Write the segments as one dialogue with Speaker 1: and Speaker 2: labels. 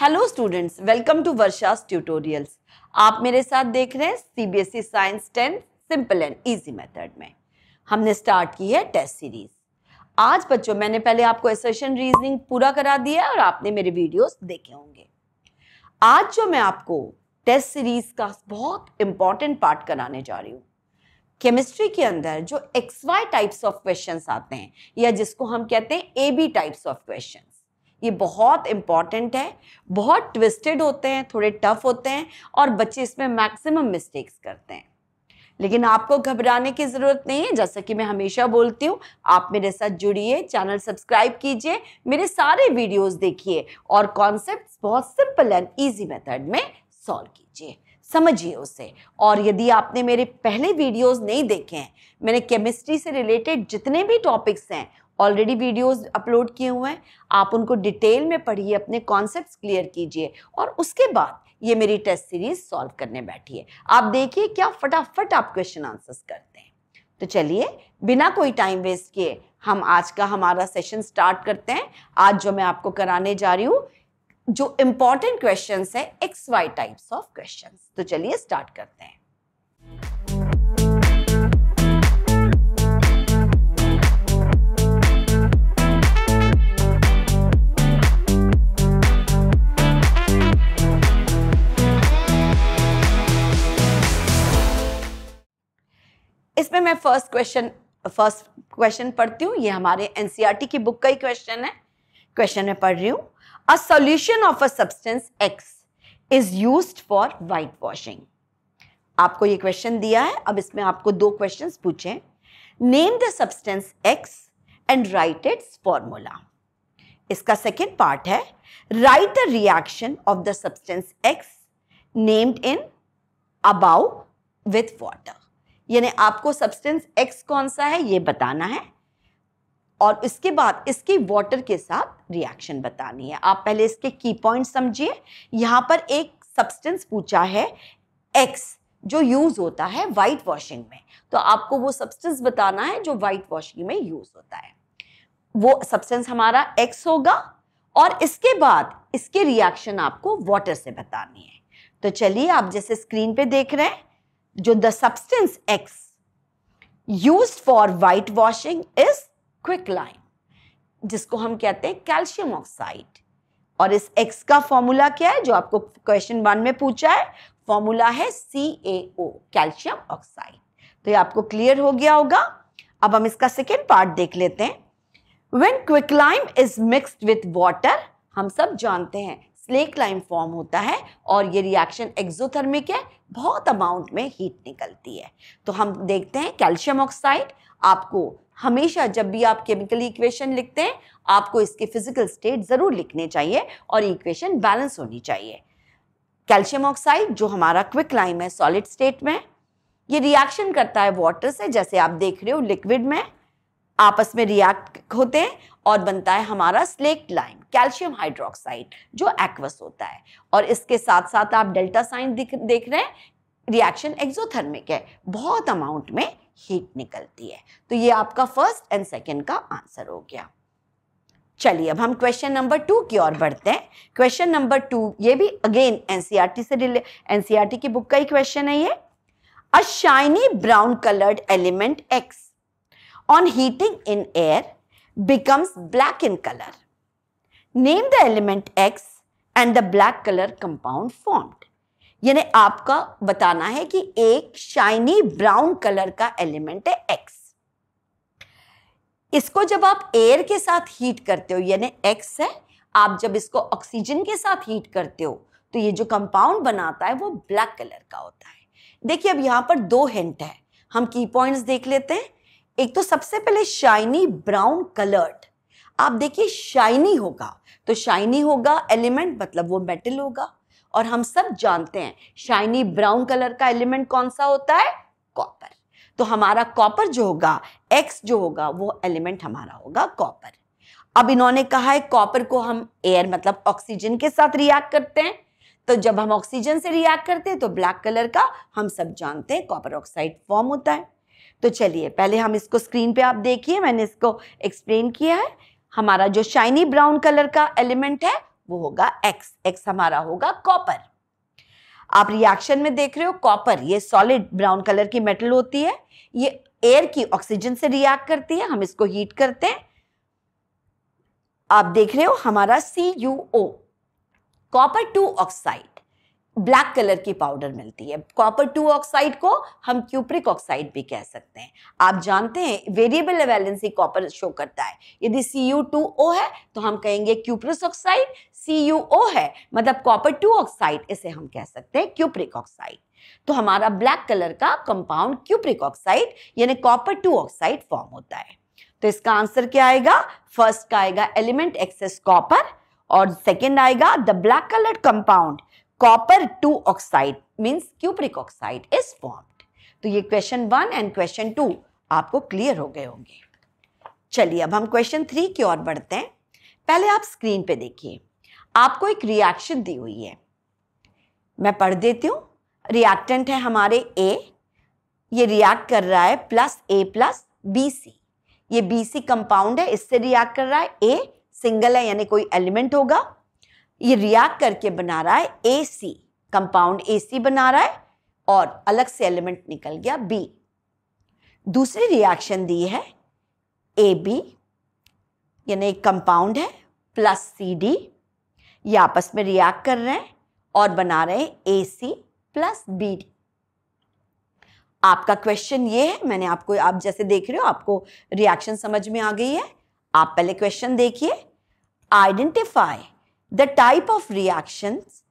Speaker 1: Hello students welcome to Varsha's tutorials आप मेरे साथ देख रहे हैं CBSE science ten simple and easy method में हमने स्टार्ट की है टेस्ट सीरीज आज बच्चों मैंने पहले आपको एसेशन रीजनिंग पूरा करा दिया है और आपने मेरे वीडियोस देखे होंगे आज जो मैं आपको टेस्ट सीरीज का बहुत इंपॉर्टेंट पार्ट कराने जा रही हूँ केमिस्ट्री के अंदर जो X Y types of question आते हैं या जिसको हम कहते हैं A B types of question ये बहुत इंपॉर्टेंट है बहुत ट्विस्टेड होते हैं थोड़े टफ होते हैं और बच्चे इसमें मैक्सिमम मिस्टेक्स करते हैं लेकिन आपको घबराने की ज़रूरत नहीं है जैसा कि मैं हमेशा बोलती हूँ आप मेरे साथ जुड़िए चैनल सब्सक्राइब कीजिए मेरे सारे वीडियोस देखिए और कॉन्सेप्ट बहुत सिंपल एंड ईजी मेथड में सॉल्व कीजिए समझिए उसे और यदि आपने मेरे पहले वीडियोस नहीं देखे हैं मैंने केमिस्ट्री से रिलेटेड जितने भी टॉपिक्स हैं ऑलरेडी वीडियोस अपलोड किए हुए हैं आप उनको डिटेल में पढ़िए अपने कॉन्सेप्ट्स क्लियर कीजिए और उसके बाद ये मेरी टेस्ट सीरीज सॉल्व करने बैठी है आप देखिए क्या फटाफट आप क्वेश्चन आंसर्स करते हैं तो चलिए बिना कोई टाइम वेस्ट किए हम आज का हमारा सेशन स्टार्ट करते हैं आज जो मैं आपको कराने जा रही हूँ जो इम्पोर्टेंट क्वेश्चन है X Y types of question तो चलिए स्टार्ट करते हैं मैं फर्स्ट क्वेश्चन फर्स्ट क्वेश्चन पढ़ती हूँ ये हमारे एनसीईआरटी e की बुक का ही क्वेश्चन है क्वेश्चन में पढ़ रही हूँ a solution of a substance X is used for white washing आपको ये क्वेश्चन दिया है अब इसमें आपको दो क्वेश्चंस पूछे name the substance X and write its formula इसका सेकेंड पार्ट है write the reaction of the substance X named in above with water यानी आपको सब्सटेंस एक्स कौन सा है ये बताना है और इसके बाद इसकी वाटर के साथ रिएक्शन बतानी है आप पहले इसके की पॉइंट समझिए यहाँ पर एक सब्सटेंस पूछा है एक्स जो यूज़ होता है वाइट वॉशिंग में तो आपको वो सब्सटेंस बताना है जो वाइट वॉशिंग में यूज़ होता है वो सब्सटेंस हमारा एक्स होगा और इसके बाद इसके रिएक्शन आपको वाटर से बतानी है तो चलिए आप जैसे स्क्रीन पे देख रहे हैं जो the substance X use for white washing is quick lime जिसको हम कहते हैं कैल्शियम ऑक्साइड और इस एक्स का फॉर्मूला क्या है जो आपको क्वेश्चन वन में पूछा है फॉर्मूला है सी ए ओ कैल्शियम ऑक्साइड तो ये आपको क्लियर हो गया होगा अब हम इसका सेकेंड पार्ट देख लेते हैं when quicklime is mixed with water हम सब जानते हैं स्लेक लाइम फॉर्म होता है और ये रिएक्शन एक्जोथर्मिक है बहुत अमाउंट में हीट निकलती है तो हम देखते हैं कैल्शियम ऑक्साइड आपको हमेशा जब भी आप केमिकल इक्वेशन लिखते हैं आपको इसके फिजिकल स्टेट ज़रूर लिखने चाहिए और इक्वेशन बैलेंस होनी चाहिए कैल्शियम ऑक्साइड जो हमारा क्विक लाइम है सॉलिड स्टेट में ये रिएक्शन करता है वाटर से जैसे आप देख रहे हो लिक्विड में आपस में रिएक्ट होते हैं और बनता है हमारा स्लेक लाइम कैल्शियम हाइड्रोक्साइड जो एक्वस होता है और इसके साथ साथ आप डेल्टा साइन देख रहे हैं रिएक्शन एक्सोथर्मिक है बहुत अमाउंट में हीट निकलती है तो ये आपका फर्स्ट एंड सेकेंड का आंसर हो गया चलिए अब हम क्वेश्चन नंबर टू की ओर बढ़ते हैं क्वेश्चन नंबर टू ये भी अगेन एनसीईआरटी e से रिले एनसीईआरटी e की बुक का ही क्वेश्चन है ये a shiny brown coloured element X on heating in air becomes black in colour name the element X and the black colour compound formed यानी आपका बताना है कि एक शाइनी ब्राउन कलर का एलिमेंट है एक्स इसको जब आप एयर के साथ हीट करते हो यानी एक्स है आप जब इसको ऑक्सीजन के साथ हीट करते हो तो ये जो कंपाउंड बनाता है वो ब्लैक कलर का होता है देखिए अब यहाँ पर दो हिंट है हम की पॉइंट्स देख लेते हैं एक तो सबसे पहले शाइनी ब्राउन कलर्ड आप देखिए शाइनी होगा तो शाइनी होगा एलिमेंट मतलब वो मेटल होगा और हम सब जानते हैं शाइनी ब्राउन कलर का एलिमेंट कौन सा होता है कॉपर तो हमारा कॉपर जो होगा एक्स जो होगा वो एलिमेंट हमारा होगा कॉपर अब इन्होंने कहा है कॉपर को हम एयर मतलब ऑक्सीजन के साथ रिएक्ट करते हैं तो जब हम ऑक्सीजन से रिएक्ट करते हैं तो ब्लैक कलर का हम सब जानते हैं कॉपर ऑक्साइड फॉर्म होता है तो चलिए पहले हम इसको स्क्रीन पे आप देखिए मैंने इसको एक्सप्लेन किया है हमारा जो शाइनी ब्राउन कलर का एलिमेंट है वो होगा एक्स एक्स हमारा होगा कॉपर आप रिएक्शन में देख रहे हो कॉपर ये सॉलिड ब्राउन कलर की मेटल होती है ये एयर की ऑक्सीजन से रिएक्ट करती है हम इसको हीट करते हैं आप देख रहे हो हमारा C U O copper two oxide black colour की पाउडर मिलती है कॉपर टू ऑक्साइड को हम क्यूप्रिक ऑक्साइड भी कह सकते हैं आप जानते हैं वेरिएबल वैलेंसी कॉपर शो करता है यदि सी है तो हम कहेंगे क्यूप्रस ऑक्साइड सी है मतलब कॉपर टू ऑक्साइड इसे हम कह सकते हैं क्यूप्रिक ऑक्साइड तो हमारा ब्लैक कलर का कंपाउंड क्यूप्रिक ऑक्साइड यानी कॉपर टू ऑक्साइड फॉर्म होता है तो इसका आंसर क्या आएगा फर्स्ट का आएगा एलिमेंट एक्सेस कॉपर और सेकेंड आएगा the black colour compound copper two oxide means cupric oxide is form तो ये question one and question two आपको क्लियर हो गए होंगे चलिए अब हम क्वेश्चन थ्री की ओर बढ़ते हैं पहले आप स्क्रीन पे देखिए आपको एक रिएक्शन दी हुई है मैं पढ़ देती हूँ रिएक्टेंट है हमारे ए ये रिएक्ट कर रहा है plus A plus B C ये बी सी कंपाउंड है इससे रिएक्ट कर रहा है ए सिंगल है यानी कोई एलिमेंट होगा ये रिएक्ट करके बना रहा है ए सी कंपाउंड ए सी बना रहा है और अलग से एलिमेंट निकल गया बी दूसरी रिएक्शन दी है ए बी यानी एक कंपाउंड है प्लस सी डी ये आपस में रिएक्ट कर रहे हैं और बना रहे हैं A C plus B D आपका क्वेश्चन ये है मैंने आपको आप जैसे देख रहे हो आपको रिएक्शन समझ में आ गई है आप पहले क्वेश्चन देखिए identify the type of reactions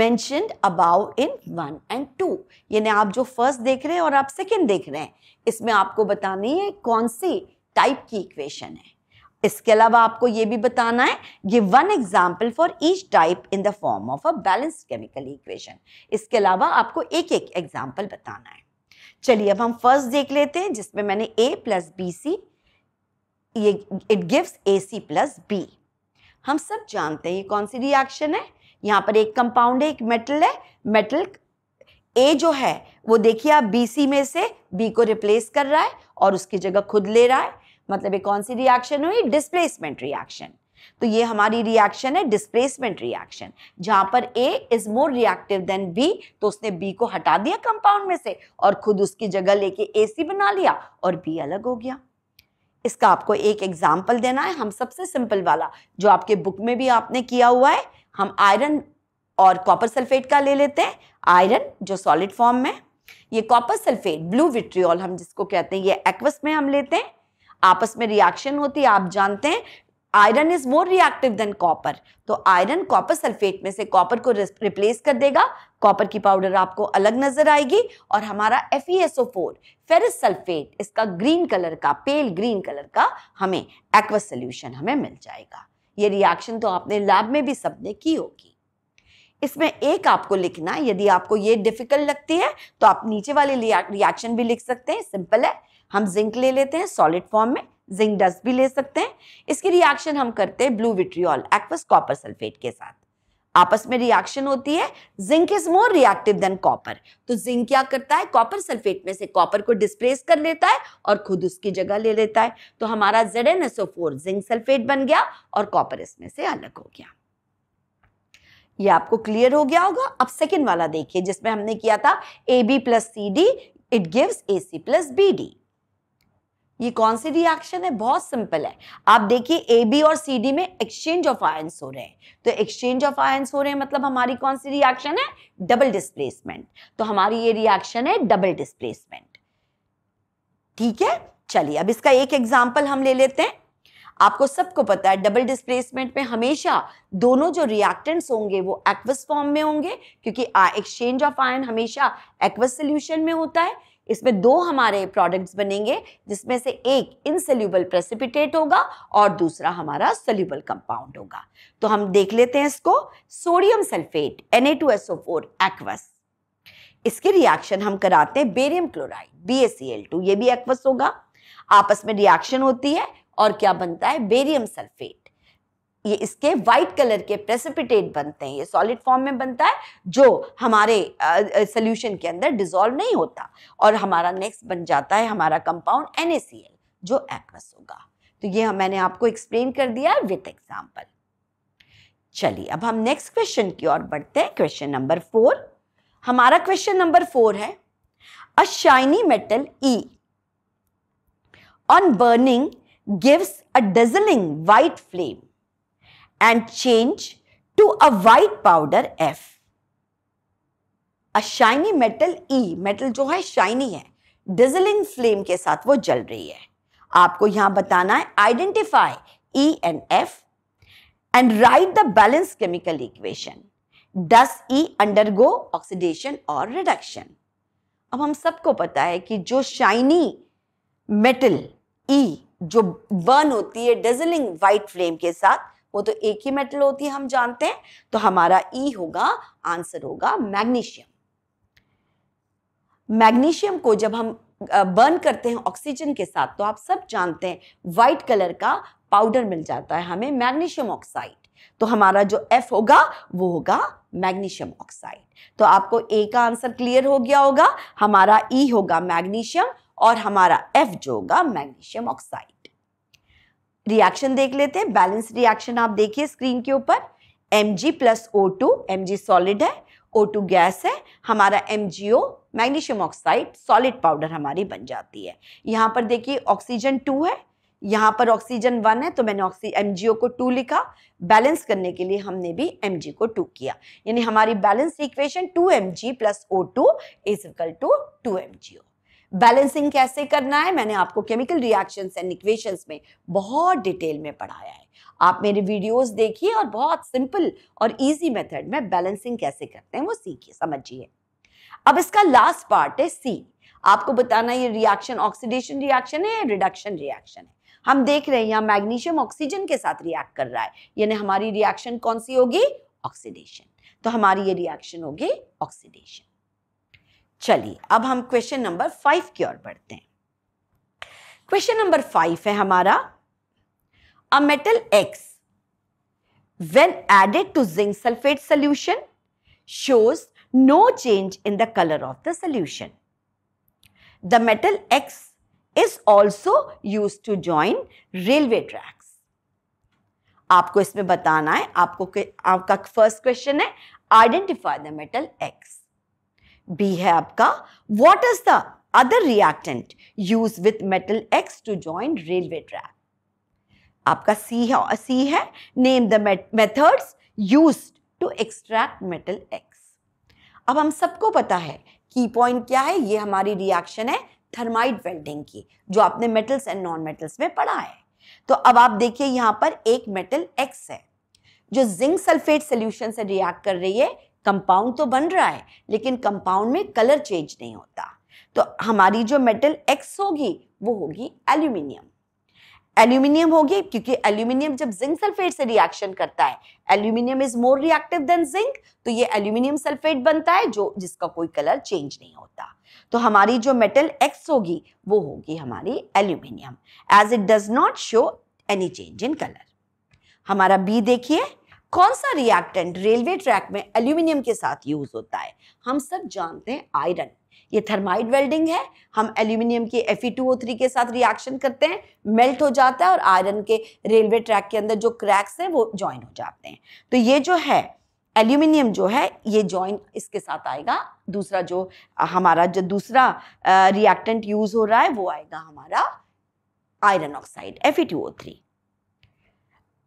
Speaker 1: mentioned above in one and two यानी आप जो फर्स्ट देख रहे हैं और आप सेकेंड देख रहे हैं इसमें आपको बतानी है कौन सी टाइप की इक्वेशन है इसके अलावा आपको ये भी बताना है give one example for each type in the form of a balanced chemical equation इसके अलावा आपको एक एक एग्जाम्पल बताना है चलिए अब हम फर्स्ट देख लेते हैं जिसमें मैंने ए प्लस बी सी ये it gives A C plus B हम सब जानते हैं ये कौन सी रिएक्शन है यहाँ पर एक कंपाउंड है एक मेटल है मेटल ए जो है वो देखिए आप बी सी में से बी को रिप्लेस कर रहा है और उसकी जगह खुद ले रहा है मतलब ये कौन सी रिएक्शन हुई डिस्प्लेसमेंट रिएक्शन तो ये हमारी रिएक्शन है डिस्प्लेसमेंट रिएक्शन जहां पर A is more reactive than B तो उसने बी को हटा दिया कंपाउंड में से और खुद उसकी जगह लेके ए सी बना लिया और बी अलग हो गया इसका आपको एक एग्जाम्पल देना है हम सबसे सिंपल वाला जो आपके बुक में भी आपने किया हुआ है हम आयरन और कॉपर सल्फेट का ले लेते हैं आयरन जो सॉलिड फॉर्म में ये कॉपर सल्फेट ब्लू विट्रियल हम जिसको कहते हैं ये एक्वस में हम लेते हैं आपस में रिएक्शन होती है आप जानते हैं iron is more reactive than copper तो आयरन कॉपर सल्फेट में से कॉपर को रिप्लेस कर देगा कॉपर की पाउडर आपको अलग नजर आएगी और हमारा F E S O four ferrous sulphate इसका ग्रीन कलर का पेल ग्रीन कलर का हमें एक्वस सोल्यूशन हमें मिल जाएगा ये रिएक्शन तो आपने लैब में भी सबने की होगी इसमें एक आपको लिखना है यदि आपको ये डिफिकल्ट लगती है तो आप नीचे वाले रिएक्शन भी लिख सकते हैं सिंपल है हम जिंक ले लेते हैं सॉलिड फॉर्म में जिंक डस्ट भी ले सकते हैं इसकी रिएक्शन हम करते हैं blue vitriol aqueous copper sulphate के साथ आपस में रिएक्शन होती है zinc is more reactive than copper तो जिंक क्या करता है कॉपर सल्फेट में से कॉपर को डिस्प्लेस कर लेता है और खुद उसकी जगह ले लेता है तो हमारा Z N SO four zinc sulphate बन गया और कॉपर इसमें से अलग हो गया ये आपको क्लियर हो गया होगा अब सेकेंड वाला देखिए जिसमें हमने किया था A B plus C D it gives A C plus B D ये कौन सी रिएक्शन है बहुत सिंपल है आप देखिए ए बी और सी डी में एक्सचेंज ऑफ आयंस हो रहे हैं तो एक्सचेंज ऑफ आयंस हो रहे हैं मतलब हमारी कौन सी रिएक्शन है डबल डिस्प्लेसमेंट तो हमारी ये रिएक्शन है डबल डिस्प्लेसमेंट ठीक है चलिए अब इसका एक एग्जाम्पल हम ले लेते हैं आपको सबको पता है डबल डिस्प्लेसमेंट में हमेशा दोनों जो रिएक्टेंट्स होंगे वो एक्वस फॉर्म में होंगे क्योंकि एक्सचेंज ऑफ आयन हमेशा एक्वस सोल्यूशन में होता है इसमें दो हमारे प्रोडक्ट्स बनेंगे जिसमें से एक इनसेल्यूबल प्रेसिपिटेट होगा और दूसरा हमारा सोल्यूबल कंपाउंड होगा तो हम देख लेते हैं इसको सोडियम सल्फेट एन एक्वस इसके रिएक्शन हम कराते हैं बेरियम क्लोराइड बी ये भी एक्वस होगा आपस में रिएक्शन होती है और क्या बनता है बेरियम सल्फेट ये इसके वाइट कलर के प्रेसिपिटेट बनते हैं ये सॉलिड फॉर्म में बनता है जो हमारे सोल्यूशन के अंदर डिजोल्व नहीं होता और हमारा नेक्स्ट बन जाता है हमारा कंपाउंड एन जो एक्वस होगा तो ये मैंने आपको एक्सप्लेन कर दिया विथ एग्जाम्पल चलिए अब हम नेक्स्ट क्वेश्चन की ओर बढ़ते हैं क्वेश्चन नंबर फोर हमारा क्वेश्चन नंबर फोर है a shiny metal E on burning gives a dazzling white flame and change to a white powder F. A shiny metal E, metal जो है shiny है, dazzling flame के साथ वो जल रही है आपको यहां बताना है identify E and F and write the balance chemical equation Does E undergo oxidation और रिडक्शन अब हम सबको पता है कि जो शाइनी मेटल ई e, जो burn होती है डिजलिंग white फ्लेम के साथ वो तो एक ही मेटल होती है हम जानते हैं तो हमारा ई e होगा आंसर होगा मैग्नीशियम मैग्नीशियम को जब हम बर्न करते हैं ऑक्सीजन के साथ तो आप सब जानते हैं व्हाइट कलर का पाउडर मिल जाता है हमें मैग्नीशियम ऑक्साइड तो हमारा जो एफ होगा वो होगा मैग्नीशियम ऑक्साइड तो आपको ए का आंसर क्लियर हो गया होगा हमारा E होगा मैग्नीशियम और हमारा एफ जो होगा मैग्नीशियम ऑक्साइड रिएक्शन देख लेते हैं बैलेंस रिएक्शन आप देखिए स्क्रीन के ऊपर M G plus O two M G solid है ओ टू गैस है हमारा M G O magnesium oxide solid powder हमारी बन जाती है यहाँ पर देखिए ऑक्सीजन टू है यहाँ पर ऑक्सीजन वन है तो मैंने ऑक्सी एम को टू लिखा बैलेंस करने के लिए हमने भी एम को टू किया यानी हमारी balance equation two M G plus O two is equal to two M G O balancing कैसे करना है मैंने आपको केमिकल रिएक्शंस एंड इक्वेशंस में बहुत डिटेल में पढ़ाया है आप मेरे वीडियोस देखिए और बहुत सिंपल और इजी मेथड में बैलेंसिंग कैसे करते हैं वो सीखिए समझिए अब इसका लास्ट पार्ट है सी आपको बताना ये रिएक्शन ऑक्सीडेशन रिएक्शन है या रिडक्शन रिएक्शन है हम देख रहे हैं यहाँ मैग्नीशियम ऑक्सीजन के साथ रिएक्ट कर रहा है यानी हमारी रिएक्शन कौन सी होगी ऑक्सीडेशन तो हमारी ये रिएक्शन होगी ऑक्सीडेशन चलिए अब हम क्वेश्चन नंबर फाइव की ओर बढ़ते हैं क्वेश्चन नंबर फाइव है हमारा a metal X when added to zinc sulphate solution shows no change in the colour of the solution the metal X is also use to join railway tracks आपको इसमें बताना है आपको आपका first question है identify the metal X B है आपका what is the other reactant use with metal X to join railway track आपका सी है सी है name the methods use to extract metal X अब हम सबको पता है की पॉइंट क्या है ये हमारी रिएक्शन है थर्माइट वेल्डिंग की जो आपने मेटल्स एंड नॉन मेटल्स में पढ़ा है तो अब आप देखिए यहां पर एक मेटल एक्स है जो जिंक सल्फेट सोल्यूशन से रिएक्ट कर रही है कंपाउंड तो बन रहा है लेकिन कंपाउंड में कलर चेंज नहीं होता तो हमारी जो मेटल एक्स होगी वो होगी एल्यूमिनियम एल्यूमिनियम होगी क्योंकि एल्यूमिनियम जब जिंक सल्फेट से रिएक्शन करता है aluminium is more reactive than zinc तो ये एल्यूमिनियम सल्फेट बनता है जो जिसका कोई कलर चेंज नहीं होता तो हमारी जो मेटल एक्स होगी वो होगी हमारी aluminium as it does not show any change in colour हमारा बी देखिए कौन सा रिएक्टेंट रेलवे ट्रैक में एल्यूमिनियम के साथ यूज होता है हम सब जानते हैं आयरन ये थर्माइड वेल्डिंग है हम एल्यूमिनियम की थ्री के साथ रिएक्शन करते हैं मेल्ट हो जाता है और आयरन के रेलवे ट्रैक के अंदर जो क्रैक्स हैं वो ज्वाइन हो जाते हैं तो ये जो है एल्यूमिनियम जो है ये ज्वाइन इसके साथ आएगा दूसरा जो हमारा जो दूसरा रिएक्टेंट यूज हो रहा है वो आएगा हमारा iron oxide F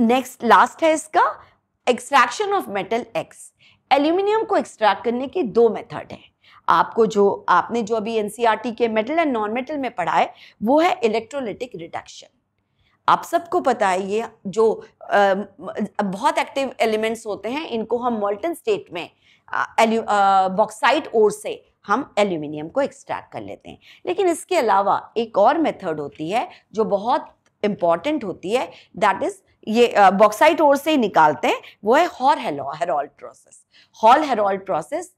Speaker 1: next last है इसका extraction of metal X aluminium को एक्सट्रैक्ट करने के दो मेथड हैं आपको जो आपने जो अभी एनसीईआरटी e के मेटल एंड नॉन मेटल में पढ़ा है वो है इलेक्ट्रोलिटिक रिडक्शन आप सबको पता है ये जो आ, बहुत एक्टिव एलिमेंट्स होते हैं इनको हम मोल्टन स्टेट में बॉक्साइट ओर से हम एल्यूमिनियम को एक्सट्रैक्ट कर लेते हैं लेकिन इसके अलावा एक और मेथड होती है जो बहुत इंपॉर्टेंट होती है दैट इज ये बॉक्साइट ओर से ही निकालते हैं वो है Hall Heroult process Hall Heroult process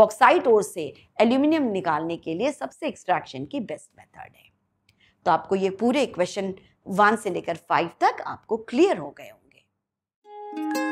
Speaker 1: bauxite ore से एल्यूमिनियम निकालने के लिए सबसे एक्सट्रैक्शन की बेस्ट मेथड है तो आपको ये पूरे क्वेश्चन वन से लेकर फाइव तक आपको क्लियर हो गए होंगे